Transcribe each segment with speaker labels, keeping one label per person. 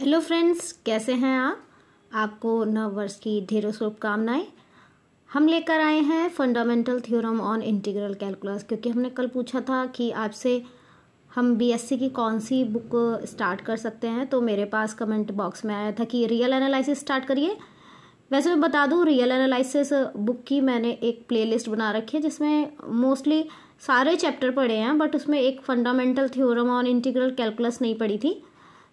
Speaker 1: hello friends कैसे हैं आप आपको नव वर्ष की ढेरों शुभकामनाएं हम लेकर आए हैं fundamental theorem on integral calculus क्योंकि हमने कल पूछा था कि आपसे हम बीएससी की कौन सी बुक स्टार्ट कर सकते हैं तो मेरे पास कमेंट बॉक्स में आया था कि रियल एनालिसिस स्टार्ट करिए वैसे मैं बता दूँ रियल एनालिसिस बुक की मैंने एक प्लेलिस्ट बना रखी है जिसमें मोस्टली सारे चैप्टर पढ़े हैं बट उसमें एक fundamental theorem on integral calculus नहीं पढ़ी थी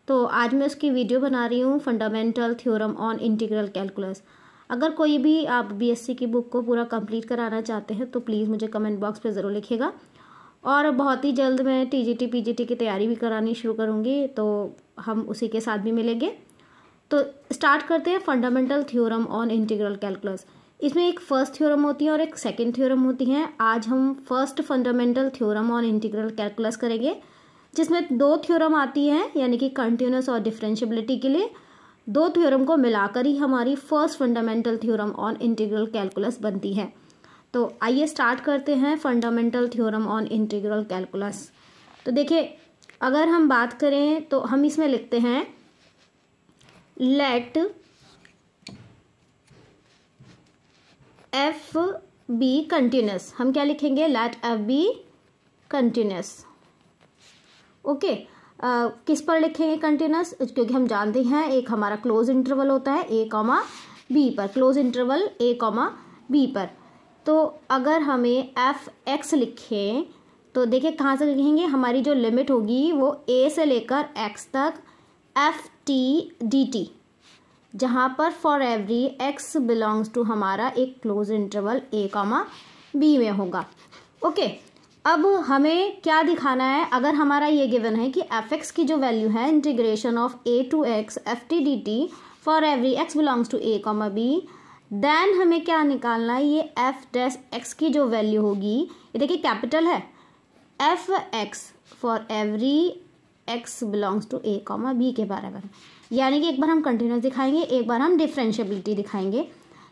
Speaker 1: तो आज मैं उसकी वीडियो बना रही हूँ fundamental theorem on integral calculus अगर कोई भी आप बीएससी की बुक को पूरा कंप्लीट कराना चाहते हैं तो प्लीज़ मुझे कमेंट बॉक्स पे ज़रूर लिखेगा और बहुत ही जल्द मैं टीजीटी पीजीटी की तैयारी भी करानी शुरू करूँगी तो हम उसी के साथ भी मिलेंगे तो स्टार्ट करते हैं fundamental theorem on integral calculus इसमें एक फर्स्ट थ्योरम होती है और एक सेकेंड थ्योरम होती है आज हम first fundamental theorem on integral calculus करेंगे जिसमें दो थ्योरम आती हैं यानी कि कंटिन्यूस और डिफ्रेंशियबिलिटी के लिए दो थ्योरम को मिलाकर ही हमारी first fundamental theorem on integral calculus बनती है तो आइए स्टार्ट करते हैं fundamental theorem on integral calculus तो देखिए अगर हम बात करें तो हम इसमें लिखते हैं लेट एफ बी कंटिन्यूस हम क्या लिखेंगे let F B continuous okay किस पर लिखेंगे कंटिन्यूस क्योंकि हम जानते हैं एक हमारा क्लोज इंटरवल होता है ए कॉमा बी पर close interval A comma B पर तो अगर हमें एफ एक्स लिखें तो देखिए कहाँ से लिखेंगे हमारी जो लिमिट होगी वो ए से लेकर एक्स तक एफ टी डी टी जहाँ पर for every X belongs to हमारा एक close interval A comma B में होगा ओके okay, अब हमें क्या दिखाना है अगर हमारा ये गिवन है कि एफ एक्स की जो वैल्यू है integration of A to X F T D T for every X belongs to A comma B then हमें क्या निकालना है ये एफ डैस एक्स की जो वैल्यू होगी ये देखिए कैपिटल है F X for every X belongs to A comma B के बारे में यानी कि एक बार हम कंटिन्यूस दिखाएंगे एक बार हम डिफ्रेंशियबिलिटी दिखाएंगे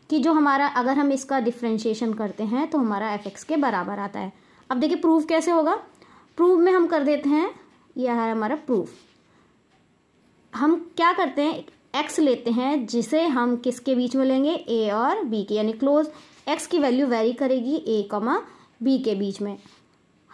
Speaker 1: कि जो हमारा अगर हम इसका डिफ्रेंशिएशन करते हैं तो हमारा एफ एक्स के बराबर आता है अब देखिए प्रूफ कैसे होगा प्रूफ में हम कर देते हैं यह है हमारा प्रूफ हम क्या करते हैं एक्स लेते हैं जिसे हम किसके बीच में लेंगे ए और बी के यानी क्लोज एक्स की वैल्यू वेरी करेगी ए कॉमा बी के बीच में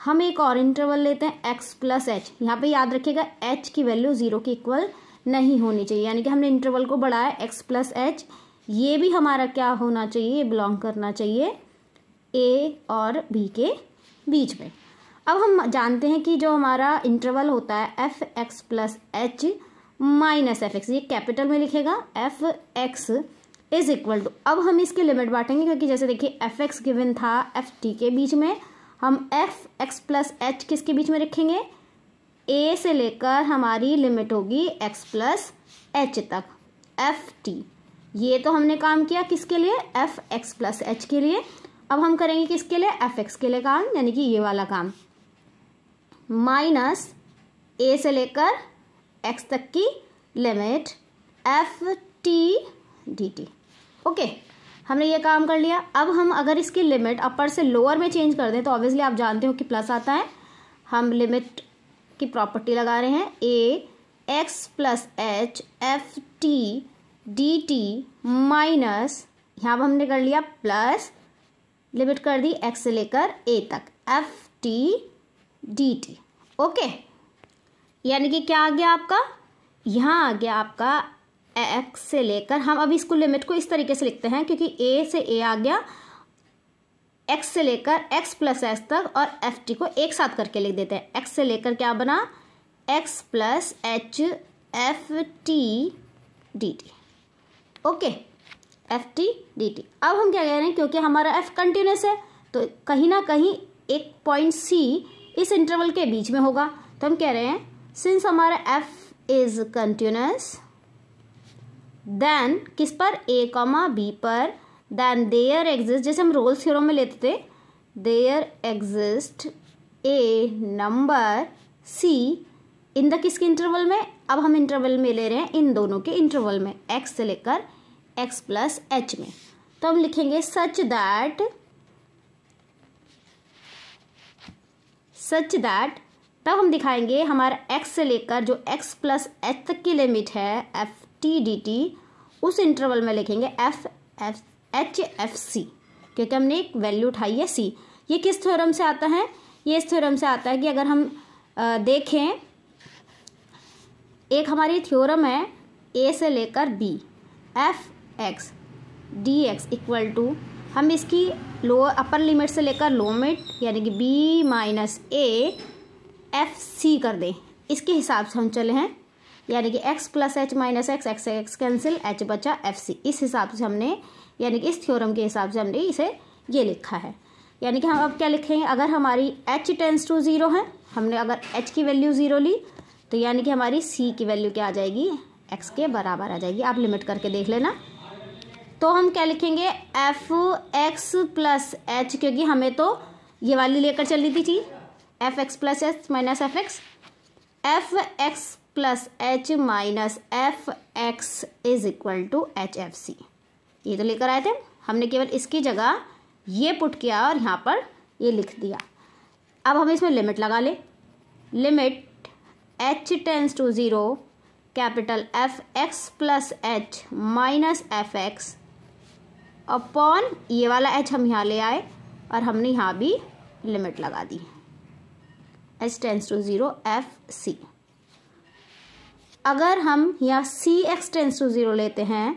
Speaker 1: हम एक और इंटरवल लेते हैं एक्स प्लस एच यहाँ पर याद रखिएगा एच की वैल्यू ज़ीरो के इक्वल नहीं होनी चाहिए यानी कि हमने इंटरवल को बढ़ाया एक्स प्लस एच ये भी हमारा क्या होना चाहिए बिलोंग करना चाहिए ए और बी के बीच में अब हम जानते हैं कि जो हमारा इंटरवल होता है F X plus H minus F X ये कैपिटल में लिखेगा F X is equal to अब हम इसकी लिमिट बांटेंगे क्योंकि जैसे देखिए एफ एक्स गिवन था एफ टी के बीच में हम एफ एक्स प्लस एच किसके बीच में रखेंगे ए से लेकर हमारी लिमिट होगी एक्स प्लस एच तक एफ टी ये तो हमने काम किया किसके लिए एफ एक्स प्लस एच के लिए अब हम करेंगे किसके लिए एफ एक्स के लिए काम यानी कि ये वाला काम माइनस ए से लेकर एक्स तक की limit F T D T okay हमने ये काम कर लिया अब हम अगर इसकी लिमिट अपर से लोअर में चेंज कर दें तो ऑब्वियसली आप जानते हो कि प्लस आता है हम लिमिट की प्रॉपर्टी लगा रहे हैं A X plus H F T D T minus यहाँ पर हमने कर लिया प्लस लिमिट कर दी एक्स से लेकर ए तक F T D T okay यानी कि क्या आ गया आपका यहाँ आ गया आपका एक्स से लेकर हम अभी इसको लिमिट को इस तरीके से लिखते हैं क्योंकि ए से ए आ गया एक्स से लेकर एक्स प्लस एस तक और एफ टी को एक साथ करके लिख देते हैं एक्स से लेकर क्या बना X plus H F T D T okay F T D T अब हम क्या कह रहे हैं क्योंकि हमारा एफ कंटिन्यूस है तो कहीं ना कहीं एक पॉइंट सी इस इंटरवल के बीच में होगा तो हम कह रहे हैं सिंस हमारा एफ इज कंटिन्यूस देन किस पर ए कॉमा बी पर देन देयर एग्जिस्ट जैसे हम रोल्स थ्योरम में लेते थे there exist a number C in the किसके इंटरवल में अब हम इंटरवल में ले रहे हैं इन दोनों के इंटरवल में एक्स से लेकर एक्स प्लस एच में तो हम लिखेंगे सच दैट सच दैट तब हम दिखाएंगे हमारा x से लेकर जो x प्लस एच तक की लिमिट है एफ टी डी टी उस इंटरवल में लिखेंगे F F H F C क्योंकि हमने एक वैल्यू उठाई है सी ये किस थ्योरम से आता है ये इस थ्योरम से आता है कि अगर हम आ, देखें एक हमारी थ्योरम है ए से लेकर B F X D X equal to हम इसकी लोअर अपर लिमिट से लेकर लोमिट यानी कि B minus A F C कर दें इसके हिसाब से हम चले हैं यानी कि x plus H minus X X X cancel H बचा एफ सी इस हिसाब से हमने यानी कि इस थ्योरम के हिसाब से हमने इसे ये लिखा है यानी कि हम अब क्या लिखेंगे अगर हमारी h टेंस टू ज़ीरो है हमने अगर h की वैल्यू ज़ीरो ली तो यानी कि हमारी c की वैल्यू क्या आ जाएगी x के बराबर आ जाएगी आप लिमिट करके देख लेना तो हम क्या लिखेंगे एफ एक्स प्लस एच क्योंकि हमें तो ये वाली लेकर चलनी थी चीज F X plus H minus F X F X plus H minus F X is equal to H F C ये तो लेकर आए थे हमने केवल इसकी जगह ये पुट किया और यहाँ पर ये लिख दिया अब हम इसमें लिमिट लगा ले limit H tends to zero capital F X plus H minus F X upon ये वाला एच हम यहाँ ले आए और हमने यहाँ भी लिमिट लगा दी H tends to zero F C अगर हम यहाँ C X tends to zero लेते हैं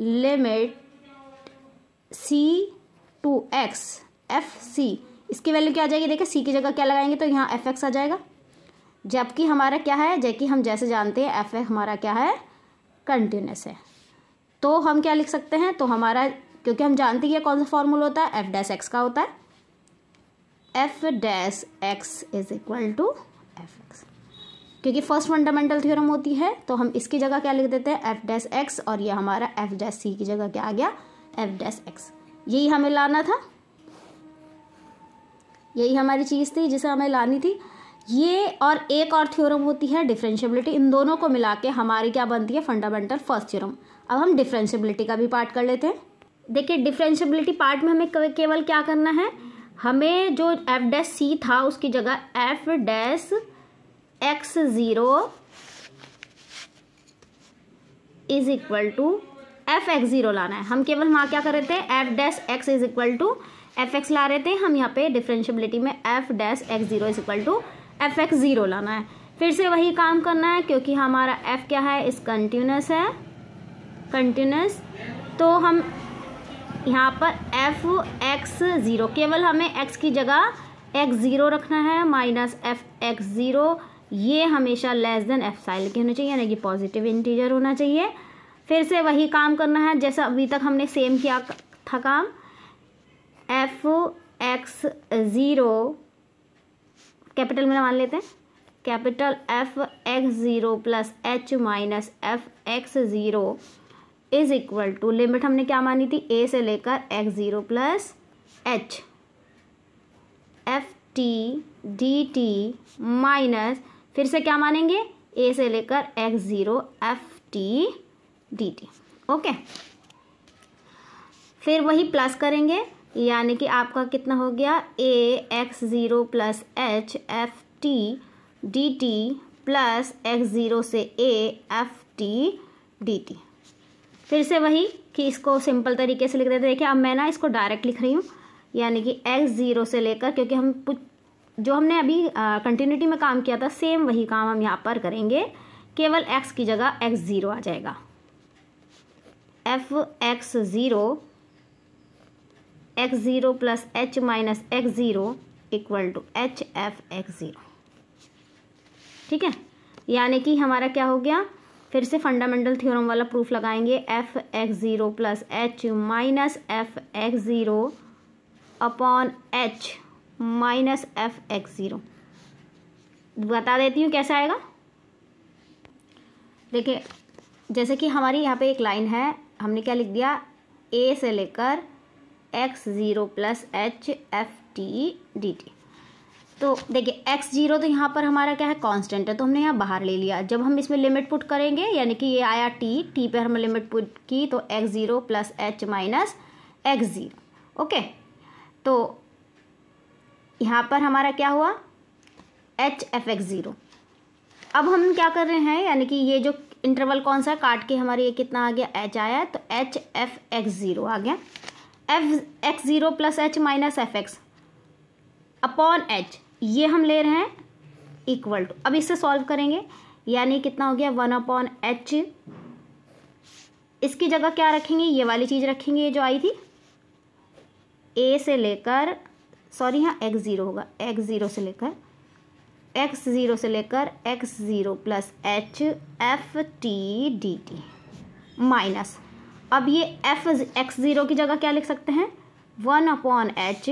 Speaker 1: limit C to X F C इसकी वैल्यू क्या आ जाएगी देखिए सी की जगह क्या लगाएंगे तो यहाँ एफ एक्स आ जाएगा जबकि हमारा क्या है जबकि हम जैसे जानते हैं एफ हमारा क्या है कंटिन्यूस है तो हम क्या लिख सकते हैं तो हमारा क्योंकि हम जानते हैं कौन सा फॉर्मूला होता है एफ डैस एक्स का होता है F dash X is equal to F X क्योंकि फर्स्ट फंडामेंटल थ्योरम होती है तो हम इसकी जगह क्या लिख देते हैं एफ डैस एक्स और ये हमारा एफ डैस सी की जगह क्या आ गया एफ डैस एक्स यही हमें लाना था यही हमारी चीज़ थी जिसे हमें लानी थी ये और एक और थ्योरम होती है डिफ्रेंशियबिलिटी इन दोनों को मिला के हमारी क्या बनती है फंडामेंटल फर्स्ट थ्योरम अब हम डिफ्रेंशियबिलिटी का भी पार्ट कर लेते हैं देखिए डिफ्रेंशबिलिटी पार्ट में हमें केवल क्या करना है हमें जो एफ डैस सी था उसकी जगह F dash X zero is equal to F X zero लाना है हम केवल वहाँ क्या कर रहे थे F dash X is equal to F X ला रहे थे हम यहाँ पे डिफ्रेंशबिलिटी में F dash X zero is equal to F X zero लाना है फिर से वही काम करना है क्योंकि हमारा एफ क्या है इस कंटिन्यूस है कंटिन्यूस तो हम यहाँ पर एफ एक्स ज़ीरो केवल हमें एक्स की जगह एक्स ज़ीरो रखना है माइनस एफ एक्स ज़ीरो ये हमेशा लेस देन एफ साइल के होना चाहिए यानी कि पॉजिटिव इंटीजर होना चाहिए फिर से वही काम करना है जैसा अभी तक हमने सेम किया था काम एफ एक्स ज़ीरो कैपिटल में मान लेते हैं capital F X zero plus H minus F X zero is equal to limit हमने क्या मानी थी ए से लेकर X zero plus H F T D T minus फिर से क्या मानेंगे ए से लेकर X zero F T D T okay फिर वही प्लस करेंगे यानी कि आपका कितना हो गया A X zero plus H F T D T plus X zero से A F T D T फिर से वही कि इसको सिंपल तरीके से लिख देते देखिए अब मैं ना इसको डायरेक्ट लिख रही हूँ यानी कि एक्स ज़ीरो से लेकर क्योंकि हम जो हमने अभी कंटिन्यूटी में काम किया था सेम वही काम हम यहाँ पर करेंगे केवल एक्स की जगह एक्स ज़ीरो आ जाएगा F X zero X zero plus H minus X zero equal to H F X zero ठीक है यानी कि हमारा क्या हो गया फिर से फंडामेंटल थ्योरम वाला प्रूफ लगाएंगे F X zero plus H minus F X zero upon H minus F X zero बता देती हूँ कैसे आएगा देखिए जैसे कि हमारी यहाँ पे एक लाइन है हमने क्या लिख दिया ए से लेकर X zero plus H F T D T तो देखिए एक्स जीरो तो यहाँ पर हमारा क्या है कांस्टेंट है तो हमने यहाँ बाहर ले लिया जब हम इसमें लिमिट पुट करेंगे यानी कि ये आया टी टी पे हमने लिमिट पुट की तो X zero plus H minus X zero okay तो यहाँ पर हमारा क्या हुआ एच एफ एक्स ज़ीरो अब हम क्या कर रहे हैं यानी कि ये जो इंटरवल कौन सा है काट के हमारे ये कितना आ गया एच आया तो एच एफ एक्स ज़ीरो आ गया F X zero plus H minus F X upon H ये हम ले रहे हैं इक्वल टू अब इसे सॉल्व करेंगे यानी कितना हो गया वन अपॉन एच इसकी जगह क्या रखेंगे ये वाली चीज़ रखेंगे ये जो आई थी ए से लेकर सॉरी यहाँ एक्स ज़ीरो होगा एक्स ज़ीरो से लेकर एक्स ज़ीरो से लेकर X zero plus H F T D T minus अब ये एफ एक्स ज़ीरो की जगह क्या लिख सकते हैं one upon H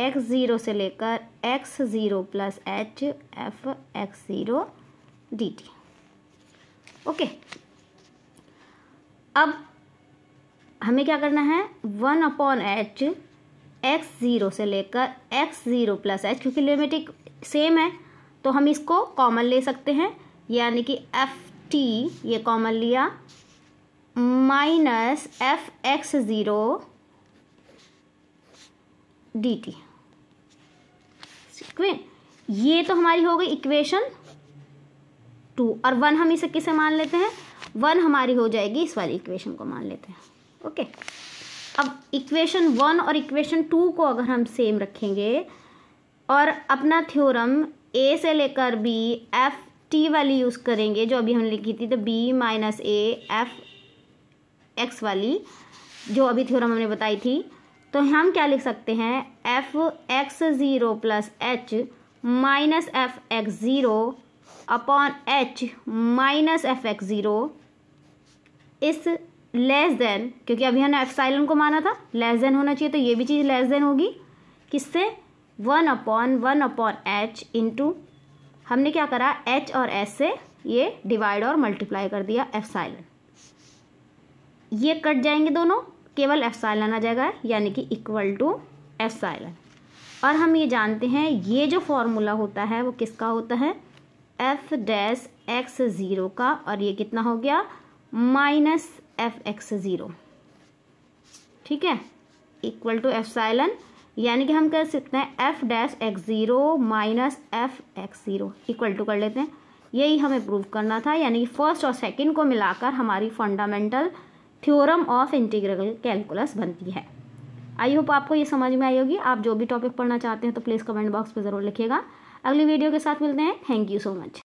Speaker 1: X zero से लेकर X zero plus H F X zero D T okay अब हमें क्या करना है one upon H X zero से लेकर एक्स ज़ीरो प्लस एच क्योंकि लिमिट एक सेम है तो हम इसको कॉमन ले सकते हैं यानी कि एफ टी ये कॉमन लिया minus F X zero D T square ये तो हमारी हो गई इक्वेशन टू और वन हम इसे किसे मान लेते हैं वन हमारी हो जाएगी इस वाली इक्वेशन को मान लेते हैं ओके अब इक्वेशन वन और इक्वेशन टू को अगर हम सेम रखेंगे और अपना थ्योरम ए से लेकर बी एफ टी वाली यूज़ करेंगे जो अभी हमने लिखी थी तो B minus A F X वाली जो अभी थ्योरम हमने बताई थी तो हम क्या लिख सकते हैं F X zero plus H minus F X zero upon H minus F X zero is less than क्योंकि अभी हमने एफसाइलन को माना था लेस देन होना चाहिए तो ये भी चीज़ लेस देन होगी किससे one upon one upon H into हमने क्या करा एच और एस से ये डिवाइड और मल्टीप्लाई कर दिया एफ साइलन ये कट जाएंगे दोनों केवल एफसाइलन आ जाएगा यानी कि इक्वल टू एफसाइलन और हम ये जानते हैं ये जो फॉर्मूला होता है वो किसका होता है एफ डैस एक्स ज़ीरो का और ये कितना हो गया माइनस एफ एक्स ज़ीरो ठीक है इक्वल टू एफ साइलन यानी कि हम कह सकते हैं F dash X zero minus F X zero equal to कर लेते हैं यही हमें प्रूव करना था यानी फर्स्ट और सेकंड को मिलाकर हमारी fundamental theorem of integral calculus बनती है आई होप आपको ये समझ में आई होगी आप जो भी टॉपिक पढ़ना चाहते हैं तो प्लीज़ कमेंट बॉक्स पर ज़रूर लिखिएगा अगली वीडियो के साथ मिलते हैं थैंक यू सो मच